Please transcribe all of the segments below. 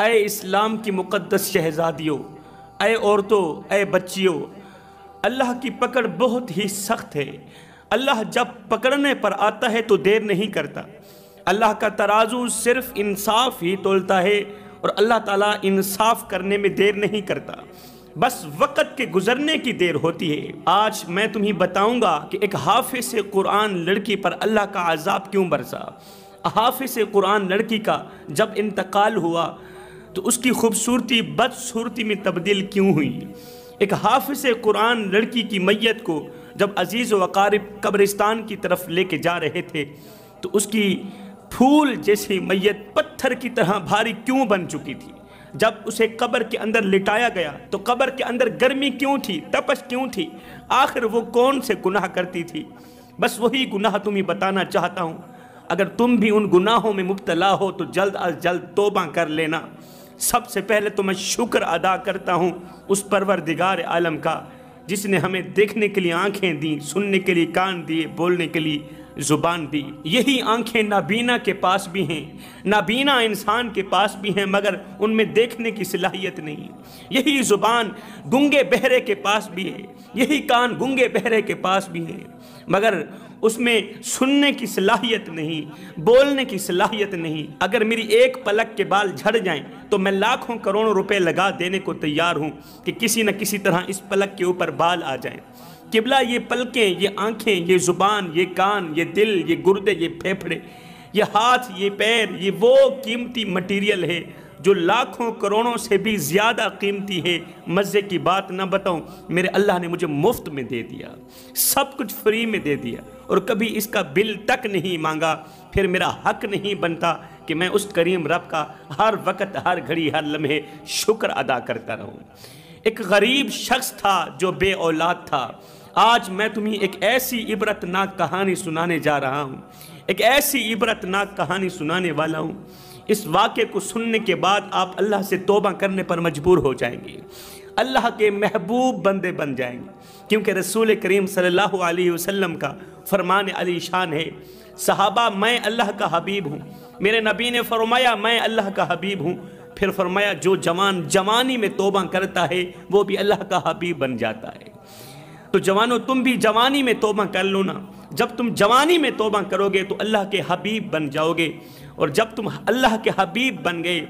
अय इस्लाम की मुक़दस शहजादियों अय औरतों अय बच्चियों अल्लाह की पकड़ बहुत ही सख्त है अल्लाह जब पकड़ने पर आता है तो देर नहीं करता अल्लाह का तराजू सिर्फ इंसाफ ही तोलता है और अल्लाह ताला इंसाफ करने में देर नहीं करता बस वक़्त के गुजरने की देर होती है आज मैं तुम्हें बताऊंगा कि एक हाफिज से कुरान लड़की पर अल्लाह का आज़ाब क्यों बरसा हाफिज से कुरान लड़की का जब इंतकाल हुआ तो उसकी खूबसूरती बदसूरती में तब्दील क्यों हुई एक हाफिज कुरान लड़की की मैयत को जब अजीज़ वकारब कब्रिस्तान की तरफ लेके जा रहे थे तो उसकी फूल जैसी मैयत पत्थर की तरह भारी क्यों बन चुकी थी जब उसे कब्र के अंदर लिटाया गया तो कब्र के अंदर गर्मी क्यों थी तपश क्यों थी आखिर वो कौन से गुनाह करती थी बस वही गुनाह तुम्हें बताना चाहता हूँ अगर तुम भी उन गुनाहों में मुबतला हो तो जल्द अज जल्द तोबा कर लेना सबसे पहले तो मैं शुक्र अदा करता हूँ उस परवरदिगार आलम का जिसने हमें देखने के लिए आँखें दी सुनने के लिए कान दिए बोलने के लिए ज़ुबान दी यही आंखें नाबीना के पास भी हैं नाबीना इंसान के पास भी हैं मगर उनमें देखने की सलाहियत नहीं यही ज़ुबान गंगे बहरे के पास भी है यही कान गंगे बहरे के पास भी है मगर उसमें सुनने की सलाहियत नहीं बोलने की सलाहियत नहीं अगर मेरी एक पलक के बाल झड़ जाएं तो मैं लाखों करोड़ों रुपए लगा देने को तैयार हूं कि किसी न किसी तरह इस पलक के ऊपर बाल आ जाएं किबला ये पलकें ये आँखें ये ज़ुबान ये कान ये दिल ये गुर्दे ये फेफड़े ये हाथ ये पैर ये वो कीमती मटेरियल है जो लाखों करोड़ों से भी ज़्यादा कीमती है मज़े की बात ना बताऊं मेरे अल्लाह ने मुझे मुफ्त में दे दिया सब कुछ फ्री में दे दिया और कभी इसका बिल तक नहीं मांगा फिर मेरा हक नहीं बनता कि मैं उस करीम रब का हर वक्त हर घड़ी हर लम्हे शुक्र अदा करता रहूँ एक गरीब शख्स था जो बे औलाद था आज मैं तुम्हें एक ऐसी इबरतनाक कहानी सुनाने जा रहा हूँ एक ऐसी इबरतनाक कहानी सुनाने वाला हूँ इस वाक्य को सुनने के बाद आप अल्लाह से तोबा करने पर मजबूर हो जाएंगे अल्लाह के महबूब बंदे बन जाएंगे क्योंकि रसूल करीम सल्लल्लाहु अलैहि वसल्लम का फरमान अली शान है सहाबा मैं अल्लाह का हबीब हूँ मेरे नबी ने फरमाया मैं अल्लाह का हबीब हूँ फिर फरमाया जो जवान जवानी में तोबा करता है वो भी अल्लाह का हबीब बन जाता है तो जवानों तुम भी जवानी में तोबा कर लो ना जब तुम जवानी में तोबा करोगे तो अल्लाह के हबीब बन जाओगे और जब तुम अल्लाह के हबीब बन गए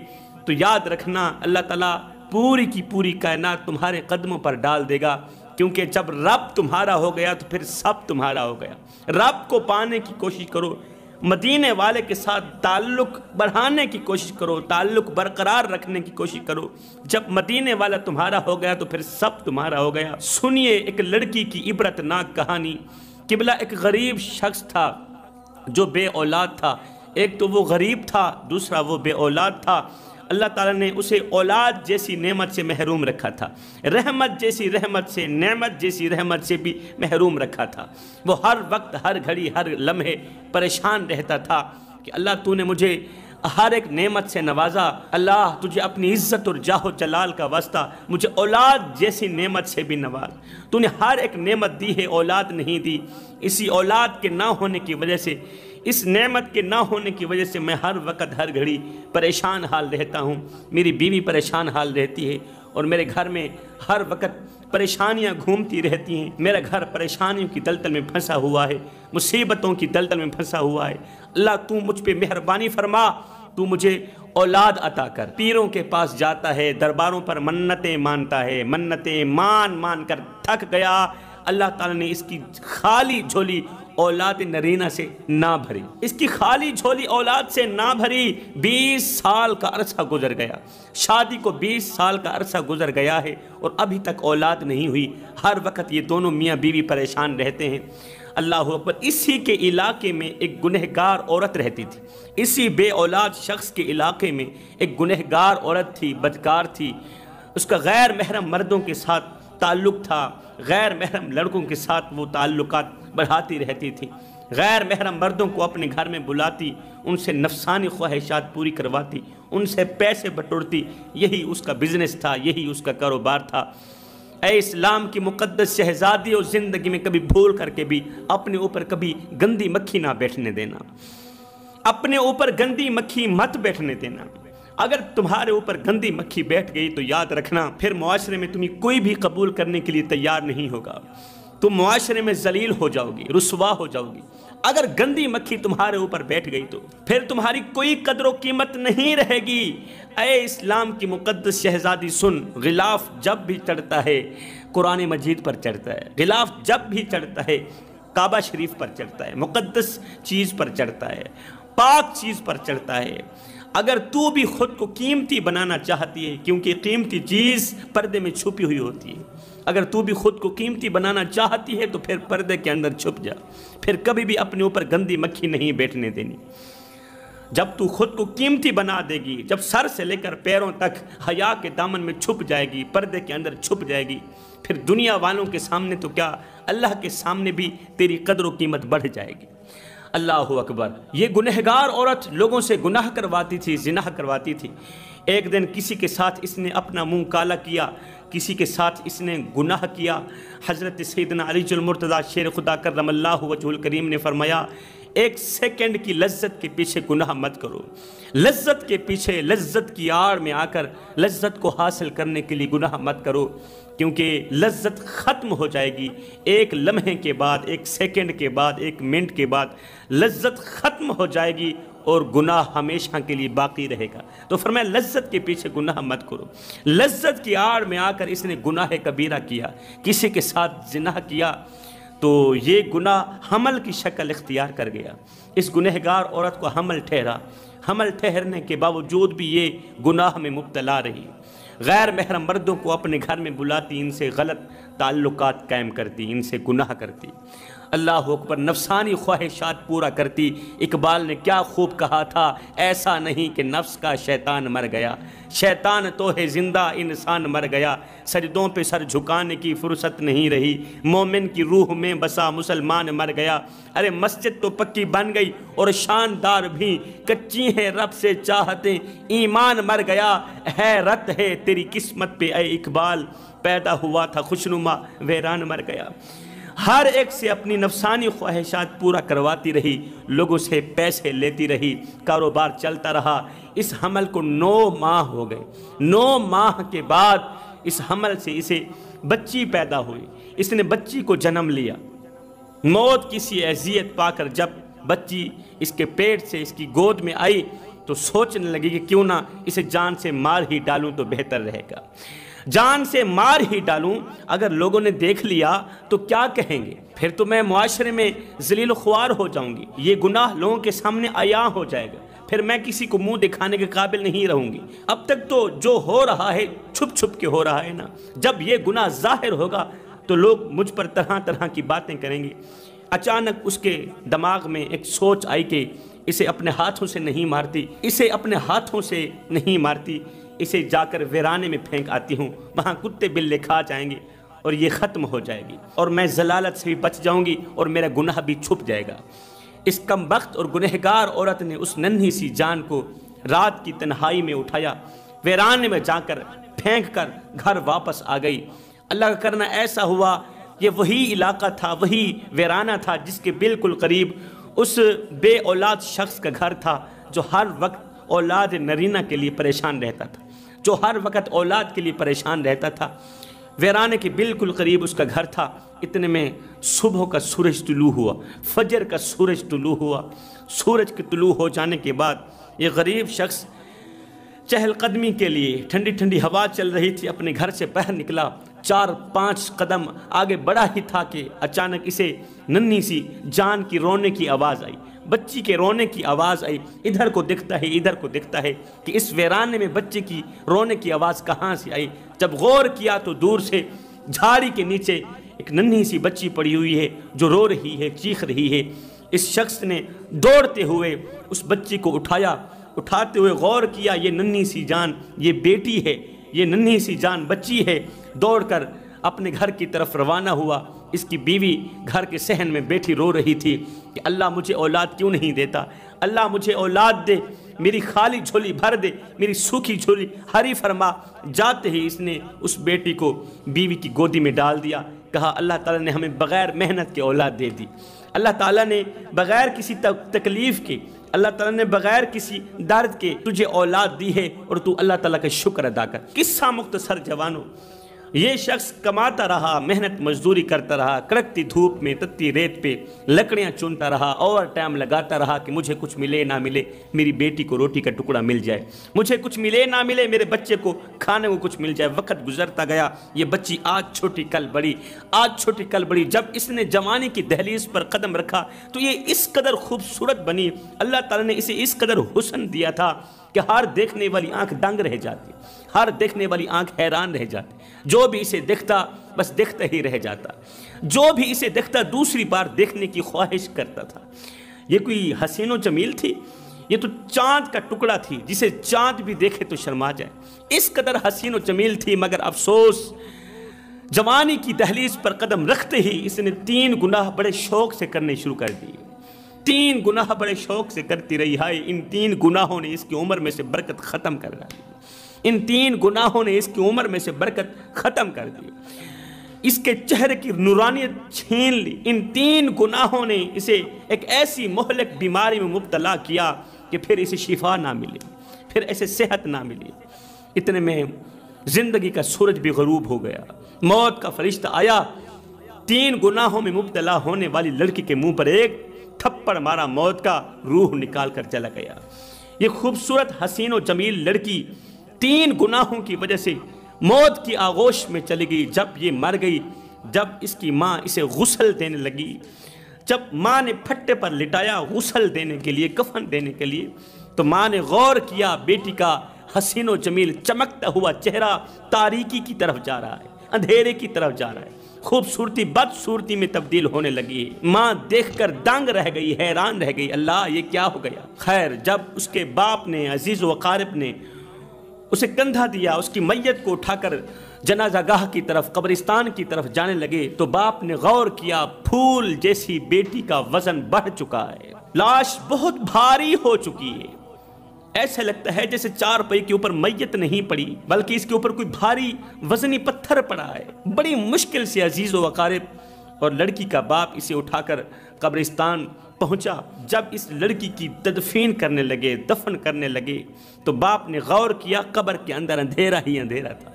तो याद रखना अल्लाह तला पूरी की पूरी कायनात तुम्हारे कदमों पर डाल देगा क्योंकि जब रब तुम्हारा हो गया तो फिर सब तुम्हारा हो गया रब को पाने की कोशिश करो मदीने वाले के साथ ताल्लुक़ बढ़ाने की कोशिश करो ताल्लुक़ बरकरार रखने की कोशिश करो जब मदीने वाला तुम्हारा हो गया तो फिर सब तुम्हारा हो गया सुनिए एक लड़की की इबरतनाक कहानी किबला एक गरीब शख्स था जो बे औलाद था एक तो वो गरीब था दूसरा वो बे औलाद था अल्लाह ताला ने उसे औलाद जैसी नेमत से महरूम रखा था रहमत जैसी रहमत से नेमत जैसी रहमत से भी महरूम रखा था वो हर वक्त हर घड़ी हर लम्हे परेशान रहता था कि अल्लाह तूने मुझे हर एक नेमत से नवाजा अल्लाह तुझे अपनी इज्जत और जाहो जलाल का वास्ता मुझे औलाद जैसी नेमत से भी नवाज तूने हर एक नेमत दी है औलाद नहीं दी इसी औलाद के ना होने की वजह से इस नेमत के ना होने की वजह से मैं हर वक्त हर घड़ी परेशान हाल रहता हूँ मेरी बीवी परेशान हाल रहती है और मेरे घर में हर वक्त परेशानियाँ घूमती रहती हैं मेरा घर परेशानियों की दलदल में फंसा हुआ है मुसीबतों की दलदल में फंसा हुआ है अल्लाह तू मुझ पर मेहरबानी फरमा तू मुझे औलाद अता कर पीरों के पास जाता है दरबारों पर मन्नतें मानता है मन्नतें मान मान कर थक गया अल्लाह ताला ने इसकी खाली झोली औलाद नरीना से ना भरी इसकी खाली झोली औलाद से ना भरी बीस साल का अरसा गुजर गया शादी को बीस साल का अरसा गुजर गया है और अभी तक औलाद नहीं हुई हर वक्त ये दोनों मियाँ बीवी परेशान रहते हैं अल्लाह अकबर इसी के इलाके में एक गुनहगार औरत रहती थी इसी बे औलाद शख्स के इलाके में एक गुनहगार औरत थी बदकार थी उसका गैर महरम मर्दों के साथ ताल्लुक़ था गैर महरम लड़कों के साथ वो ताल्लुकात बढ़ाती रहती थी गैर महरम मर्दों को अपने घर में बुलाती उनसे नफसानी ख्वाहिशात पूरी करवाती उनसे पैसे बटोरती यही उसका बिजनेस था यही उसका कारोबार था ए इस्लाम की मुकदस शहजादी और ज़िंदगी में कभी भूल करके भी अपने ऊपर कभी गंदी मक्खी ना बैठने देना अपने ऊपर गंदी मक्खी मत बैठने देना अगर तुम्हारे ऊपर गंदी मक्खी बैठ गई तो याद रखना फिर माशरे में तुम्हें कोई भी कबूल करने के लिए तैयार नहीं होगा तुम मुआरे में जलील हो जाओगी रसुवा हो जाओगी अगर गंदी मक्खी तुम्हारे ऊपर बैठ गई तो फिर तुम्हारी कोई कदर कीमत नहीं रहेगी अय इस्लाम की मुकदस शहजादी सुन गिलाफ जब भी चढ़ता है कुरान मजीद पर चढ़ता है गिलाफ जब भी चढ़ता है काबा शरीफ पर चढ़ता है मुकदस चीज़ पर चढ़ता है पाक चीज़ पर चढ़ता है अगर तू भी खुद को कीमती बनाना चाहती है क्योंकि कीमती चीज़ पर्दे में छुपी हुई होती है अगर तू भी खुद को कीमती बनाना चाहती है तो फिर पर्दे के अंदर छुप जा फिर कभी भी अपने ऊपर गंदी मक्खी नहीं बैठने देनी जब तू खुद को कीमती बना देगी जब सर से लेकर पैरों तक हया के दामन में छुप जाएगी पर्दे के अंदर छुप जाएगी फिर दुनिया वालों के सामने तो क्या अल्लाह के सामने भी तेरी कदर व कीमत बढ़ जाएगी अल्लाह अकबर ये गुनहगार औरत लोगों से गुनाह करवाती थी जिनाह करवाती थी एक दिन किसी के साथ इसने अपना मुंह काला किया किसी के साथ इसने गुनाह किया हज़रत सैदना अली जुलमरतदा शेर खुदा कर रमल्ला करीम ने फरमाया एक सेकंड की लज्जत के पीछे गुनाह मत करो लज्जत के पीछे लज्जत की आड़ में आकर लज्जत को हासिल करने के लिए गुनाह मत करो क्योंकि लज्जत ख़त्म हो जाएगी एक लम्हे के बाद एक सेकंड के बाद एक मिनट के बाद लज्जत ख़त्म हो जाएगी और गुनाह हमेशा के लिए बाकी रहेगा तो फरमाया लज्जत के पीछे गुनाह मत करो लज्जत की आड़ में आकर इसने गुनाह कबीरा किया किसी के साथ जिनाह किया तो ये गुनाह हमल की शक्ल इख्तियार कर गया इस गुनहगार औरत को हमल ठहरा हमल ठहरने के बावजूद भी ये गुनाह में मुबतला रही गैर महरम मर्दों को अपने घर में बुलाती इनसे गलत ताल्लुकात कायम करती इनसे गुनाह करती अल्लाह अकबर नफसानी ख्वाहिशात पूरा करती इकबाल ने क्या खूब कहा था ऐसा नहीं कि नफ्स का शैतान मर गया शैतान तो है ज़िंदा इंसान मर गया सजदों पे सर झुकाने की फुर्सत नहीं रही मोमिन की रूह में बसा मुसलमान मर गया अरे मस्जिद तो पक्की बन गई और शानदार भी कच्ची है रब से चाहते ईमान मर गया है रत है तेरी किस्मत पे ए इकबाल पैदा हुआ था खुशनुमा वेरान मर गया हर एक से अपनी नफसानी ख्वाहिशात पूरा करवाती रही लोगों से पैसे लेती रही कारोबार चलता रहा इस हमल को नौ माह हो गए नौ माह के बाद इस हमल से इसे बच्ची पैदा हुई इसने बच्ची को जन्म लिया मौत किसी अजियत पाकर जब बच्ची इसके पेट से इसकी गोद में आई तो सोचने लगी कि क्यों ना इसे जान से मार ही डालूं तो बेहतर रहेगा जान से मार ही डालूं अगर लोगों ने देख लिया तो क्या कहेंगे फिर तो मैं मुआरे में जलील ख्वार हो जाऊंगी ये गुनाह लोगों के सामने आया हो जाएगा फिर मैं किसी को मुंह दिखाने के काबिल नहीं रहूंगी अब तक तो जो हो रहा है छुप छुप के हो रहा है ना जब ये गुनाह जाहिर होगा तो लोग मुझ पर तरह तरह की बातें करेंगे अचानक उसके दिमाग में एक सोच आई कि इसे अपने हाथों से नहीं मारती इसे अपने हाथों से नहीं मारती इसे जाकर वीराने में फेंक आती हूँ वहाँ कुत्ते बिल्ले खा जाएंगे और ये ख़त्म हो जाएगी और मैं जलालत से भी बच जाऊँगी और मेरा गुनाह भी छुप जाएगा इस कम वक्त और गुनहगार औरत ने उस नन्ही सी जान को रात की तन्हाई में उठाया वीराने में जाकर फेंक कर घर वापस आ गई अल्लाह का करना ऐसा हुआ ये वही इलाका था वही वीराना था जिसके बिल्कुल करीब उस बे औलाद शख्स का घर था जो हर वक्त औलाद नरीना के लिए परेशान रहता था जो हर वक्त औलाद के लिए परेशान रहता था वेराने के बिल्कुल करीब उसका घर था इतने में सुबह का सूरज तुलू हुआ फजर का सूरज तुलू हुआ सूरज के तुलू हो जाने के बाद ये गरीब शख्स चहलकदमी के लिए ठंडी ठंडी हवा चल रही थी अपने घर से बाहर निकला चार पाँच कदम आगे बढ़ा ही था कि अचानक इसे नन्ही सी जान की रोने की आवाज़ आई बच्ची के रोने की आवाज़ आई इधर को दिखता है इधर को दिखता है कि इस वीराने में बच्चे की रोने की आवाज़ कहाँ से आई जब गौर किया तो दूर से झाड़ी के नीचे एक नन्ही सी बच्ची पड़ी हुई है जो रो रही है चीख रही है इस शख्स ने दौड़ते हुए उस बच्ची को उठाया उठाते हुए गौर किया ये नन्ही सी जान ये बेटी है ये नन्ही सी जान बच्ची है दौड़कर अपने घर की तरफ रवाना हुआ इसकी बीवी घर के सहन में बैठी रो रही थी कि अल्लाह मुझे औलाद क्यों नहीं देता अल्लाह मुझे औलाद दे मेरी खाली झोली भर दे मेरी सूखी झोली हरी फरमा जाते ही इसने उस बेटी को बीवी की गोदी में डाल दिया कहा अल्लाह ताला ने हमें बग़ैर मेहनत के औलाद दे दी अल्लाह ताला ने बग़ैर किसी तकलीफ़ के अल्लाह ताला ने बग़ैर किसी दर्द के तुझे औलाद दी है और तू अल्लाह ताला का शुक्र अदा कर किस्सा मुख्तसर जवानों ये शख्स कमाता रहा मेहनत मजदूरी करता रहा कड़कती धूप में तत्ती रेत पे लकड़ियाँ चुनता रहा ओवर टाइम लगाता रहा कि मुझे कुछ मिले ना मिले मेरी बेटी को रोटी का टुकड़ा मिल जाए मुझे कुछ मिले ना मिले मेरे बच्चे को खाने को कुछ मिल जाए वक्त गुजरता गया ये बच्ची आज छोटी कल बड़ी आज छोटी कल बड़ी जब इसने जवानी की दहलीज पर कदम रखा तो ये इस कदर खूबसूरत बनी अल्लाह ताला ने इसे इस कदर हुसन दिया था कि हार देखने वाली आंख दंग रह जाती हर देखने वाली आंख हैरान रह जाती जो भी इसे देखता बस देखता ही रह जाता जो भी इसे देखता दूसरी बार देखने की ख्वाहिश करता था ये कोई हसीनो जमील थी ये तो चांद का टुकड़ा थी जिसे चांद भी देखे तो शर्मा जाए इस कदर हसीन व जमील थी मगर अफसोस जवानी की दहलीज पर कदम रखते ही इसने तीन गुनाह बड़े शौक से करने शुरू कर दिए तीन गुनाह बड़े शौक से करती रही हाय इन तीन गुनाहों ने इसकी उम्र में से बरकत ख़त्म कर डाली इन तीन गुनाहों ने इसकी उम्र में से बरकत ख़त्म कर दी इसके चेहरे की नुरानियत छीन ली इन तीन गुनाहों ने इसे एक ऐसी मोहलक बीमारी में मुबतला किया कि फिर इसे शिफा ना मिले फिर ऐसे सेहत ना मिली इतने में ज़िंदगी का सूरज भी गरूब हो गया मौत का फरिश्ता आया तीन गुनाहों में मुबतला होने वाली लड़की के मुंह पर एक थप्पड़ मारा मौत का रूह निकाल कर चला गया ये खूबसूरत हसीन और जमील लड़की तीन गुनाहों की वजह से मौत की आगोश में चली गई जब ये मर गई जब इसकी माँ इसे गुसल देने लगी जब माँ ने फट्टे पर लिटाया गुसल देने के लिए कफन देने के लिए तो माँ ने गौर किया बेटी का हसीनो जमील चमकता हुआ चेहरा तारीकी की तरफ जा रहा है अंधेरे की तरफ जा रहा है खूबसूरती बदसूरती में तब्दील होने लगी है माँ देख कर दंग रह गई हैरान रह गई अल्लाह ये क्या हो गया खैर जब उसके बाप ने अजीज़ वकारब ने उसे कंधा दिया उसकी मैयत को उठाकर जनाजा गाह की तरफ कब्रिस्तान की तरफ जाने लगे तो बाप ने गौर किया फूल जैसी बेटी का वजन बढ़ चुका है लाश बहुत भारी हो चुकी है ऐसा लगता है जैसे चार पई के ऊपर मैयत नहीं पड़ी बल्कि इसके ऊपर कोई भारी वजनी पत्थर पड़ा है बड़ी मुश्किल से अजीज वकारिब और लड़की का बाप इसे उठाकर कब्रिस्तान पहुंचा जब इस लड़की की तदफीन करने लगे दफन करने लगे तो बाप ने गौर किया कब्र के अंदर अंधेरा ही अंधेरा था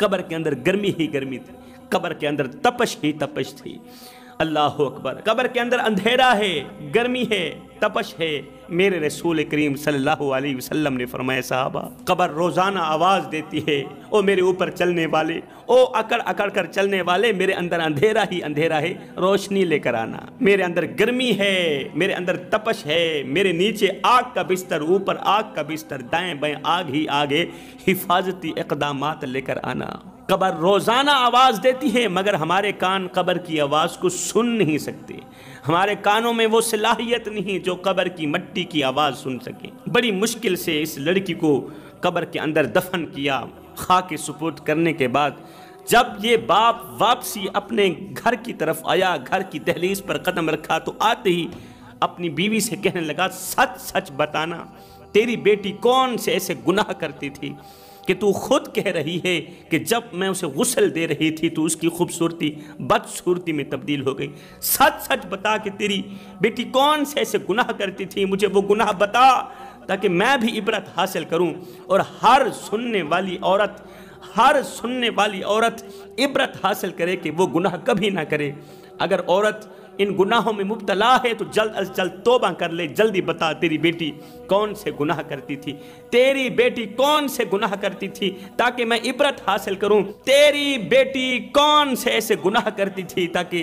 कब्र के अंदर गर्मी ही गर्मी थी कब्र के अंदर तपश ही तपश थी अल्लाह अकबर कब्र के अंदर अंधेरा है गर्मी है तपश है मेरे रसूल करीम सल्लल्लाहु अलैहि वसल्लम ने फरमाया साहबा कबर रोज़ाना आवाज़ देती है ओ मेरे ऊपर चलने वाले ओ अकड़ अकड़ कर चलने वाले मेरे अंदर अंधेरा ही अंधेरा है रोशनी लेकर आना मेरे अंदर गर्मी है मेरे अंदर तपश है मेरे नीचे आग का बिस्तर ऊपर आग का बिस्तर दाएं बाएं आग ही आगे हिफाजती इकदाम लेकर आना कबर रोज़ाना आवाज़ देती है मगर हमारे कान कबर की आवाज़ को सुन नहीं सकते हमारे कानों में वो सलाहियत नहीं जो कबर की मट्टी की आवाज़ सुन सके बड़ी मुश्किल से इस लड़की को कबर के अंदर दफन किया खा के सपोर्ट करने के बाद जब ये बाप वापसी अपने घर की तरफ आया घर की दहलीज पर कदम रखा तो आते ही अपनी बीवी से कहने लगा सच सच बताना तेरी बेटी कौन से ऐसे गुनाह करती थी कि तू खुद कह रही है कि जब मैं उसे गुसल दे रही थी तो उसकी खूबसूरती बदसूरती में तब्दील हो गई सच सच बता कि तेरी बेटी कौन से ऐसे गुनाह करती थी मुझे वो गुनाह बता ताकि मैं भी इबरत हासिल करूं और हर सुनने वाली औरत हर सुनने वाली औरत इबरत हासिल करे कि वो गुनाह कभी ना करे अगर औरत इन गुनाहों में मुबतला है तो जल्द अज जल्द तोबा कर ले जल्दी बता तेरी बेटी कौन से गुनाह करती थी तेरी बेटी कौन से गुनाह करती थी ताकि मैं इबरत हासिल करूं तेरी बेटी कौन से ऐसे गुनाह करती थी ताकि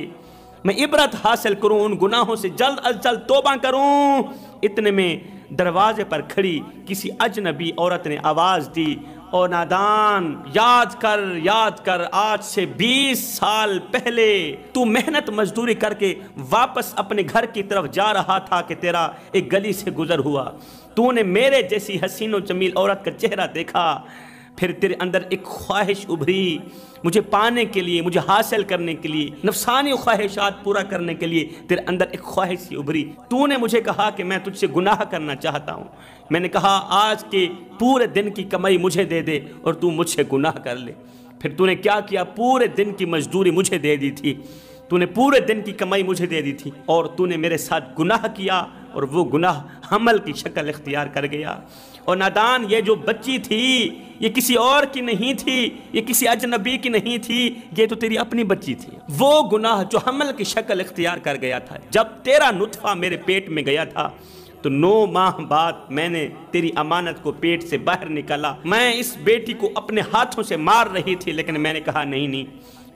मैं इबरत हासिल करूं उन गुनाहों से जल्द अज जल्द तोबा करूं इतने में दरवाजे पर खड़ी किसी अजनबी औरत ने आवाज़ दी और नादान याद कर याद कर आज से 20 साल पहले तू मेहनत मजदूरी करके वापस अपने घर की तरफ जा रहा था कि तेरा एक गली से गुजर हुआ तूने मेरे जैसी हसीनो जमील औरत का चेहरा देखा फिर तेरे अंदर एक ख्वाहिश उभरी मुझे पाने के लिए मुझे हासिल करने के लिए नफसानी ख्वाहिशात पूरा करने के लिए तेरे अंदर एक ख्वाहिश सी उभरी तूने मुझे कहा कि मैं तुझसे गुनाह करना चाहता हूँ मैंने कहा आज के पूरे दिन की कमाई मुझे दे दे और तू मुझसे गुनाह कर ले फिर तूने क्या किया पूरे दिन की मजदूरी मुझे दे दी थी तूने पूरे दिन की कमाई मुझे दे दी थी और तूने मेरे साथ गुनाह किया और वो गुनाह हमल की शक्ल इख्तियार कर गया और नादान ये जो बच्ची थी ये किसी और की नहीं थी ये किसी अजनबी की नहीं थी ये तो तेरी अपनी बच्ची थी वो गुनाह जो हमल की शक्ल इख्तियार कर गया था जब तेरा नुतफ़ा मेरे पेट में गया था तो नौ माह बाद मैंने तेरी अमानत को पेट से बाहर निकाला मैं इस बेटी को अपने हाथों से मार रही थी लेकिन मैंने कहा नहीं नहीं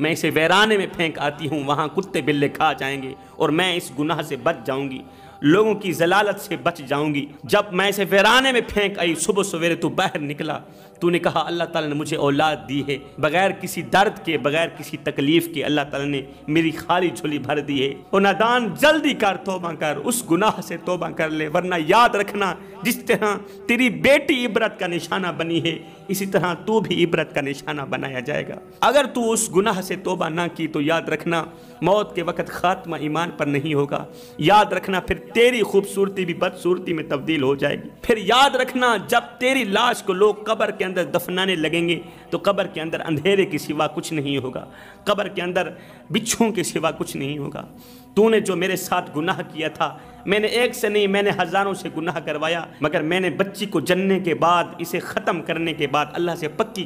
मैं इसे वैराने में फेंक आती हूँ वहाँ कुत्ते बिल्ले खा जाएंगे और मैं इस गुनाह से बच जाऊँगी लोगों की जलालत से बच जाऊंगी जब मैं इसे वेराने में फेंक आई सुबह सवेरे तू तो बाहर निकला तूने कहा अल्लाह ताला ने मुझे औलाद दी है बगैर किसी दर्द के बगैर किसी तकलीफ के अल्लाह ताला ने मेरी खाली झोली भर दी है और नादान जल्दी कर तोबा कर उस गुनाह से तोबा कर ले वरना याद रखना जिस तरह तेरी बेटी इबरत का निशाना बनी है इसी तरह तू भी इबरत का निशाना बनाया जाएगा अगर तू उस गुनाह से तोबा ना की तो याद रखना मौत के वक्त खात्मा ईमान पर नहीं होगा याद रखना फिर तेरी खूबसूरती भी बदसूरती में तब्दील हो जाएगी फिर याद रखना जब तेरी लाश को लोग कब्र के अंदर दफनाने लगेंगे तो कब्र के अंदर अंधेरे के सिवा कुछ नहीं होगा कब्र के अंदर बिच्छुओं के सिवा कुछ नहीं होगा तूने जो मेरे साथ गुनाह किया था मैंने एक से नहीं मैंने हज़ारों से गुनाह करवाया मगर मैंने बच्ची को जनने के बाद इसे ख़त्म करने के बाद अल्लाह से पक्की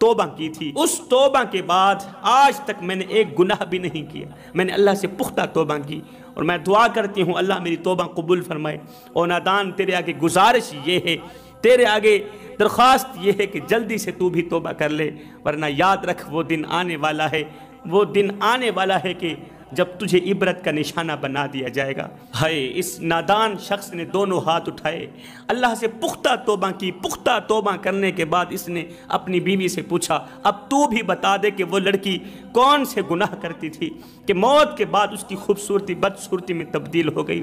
तोबा की थी उस तोबा के बाद आज तक मैंने एक गुनाह भी नहीं किया मैंने अल्लाह से पुख्ता तोबा की और मैं दुआ करती हूँ अल्लाह मेरी तोबा कबूल फरमाए और नादान तेरे आगे गुजारिश ये है तेरे आगे दरख्वास्त ये है कि जल्दी से तू भी तोबा कर ले वरना याद रख वो दिन आने वाला है वो दिन आने वाला है कि जब तुझे इबरत का निशाना बना दिया जाएगा हाय इस नादान शख्स ने दोनों हाथ उठाए अल्लाह से पुख्ता तोबा की पुख्ता तोबा करने के बाद इसने अपनी बीवी से पूछा अब तू भी बता दे कि वो लड़की कौन से गुनाह करती थी कि मौत के बाद उसकी खूबसूरती बदसूरती में तब्दील हो गई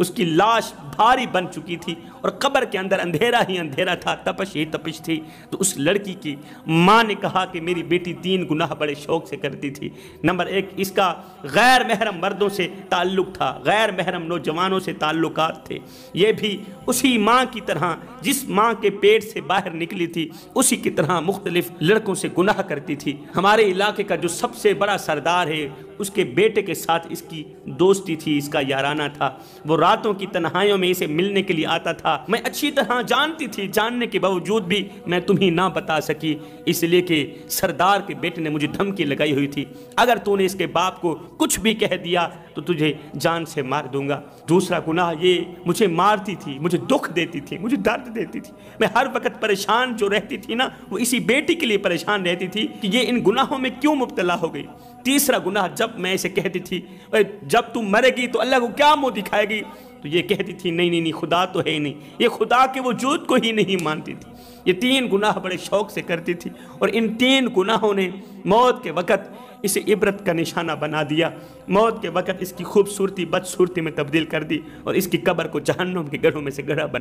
उसकी लाश भारी बन चुकी थी और कब्र के अंदर अंधेरा ही अंधेरा था तपश ही तपश थी तो उस लड़की की माँ ने कहा कि मेरी बेटी तीन गुनाह बड़े शौक से करती थी नंबर एक इसका गैर महरम मर्दों से ताल्लुक़ था गैर महरम नौजवानों से ताल्लुक थे ये भी उसी माँ की तरह जिस माँ के पेट से बाहर निकली थी उसी की तरह मुख्तलिफ लड़कों से गुनाह करती थी हमारे इलाके का जो सबसे बड़ा सरदार है उसके बेटे के साथ इसकी दोस्ती थी इसका याराना था वो रातों की तनहाइयों में इसे मिलने के लिए आता था मैं अच्छी तरह जानती थी जानने के बावजूद भी मैं तुम्हें ना बता सकी इसलिए कि सरदार के बेटे ने मुझे धमकी लगाई हुई थी अगर तूने इसके बाप को कुछ भी कह दिया तो तुझे जान से मार दूंगा दूसरा गुनाह ये मुझे मारती थी मुझे दुख देती थी मुझे दर्द देती थी मैं हर वक्त परेशान जो रहती थी ना वो इसी बेटी के लिए परेशान रहती थी कि ये इन गुनाहों में क्यों मुबतला हो गई तीसरा गुनाह जब मैं इसे कहती थी जब तू मरेगी तो अल्लाह को क्या मुँह दिखाएगी तो ये कहती थी नहीं नहीं नहीं खुदा तो है ही नहीं ये खुदा के वजूद को ही नहीं मानती थी ये तीन गुनाह बड़े शौक से करती थी और इन तीन गुनाहों ने मौत के वक़्त इसे इबरत का निशाना बना दिया मौत के वक़्त इसकी खूबसूरती बदसूरती में तब्दील कर दी और इसकी कब्र को जहन्नुम के गढ़ों में से गढ़ा बना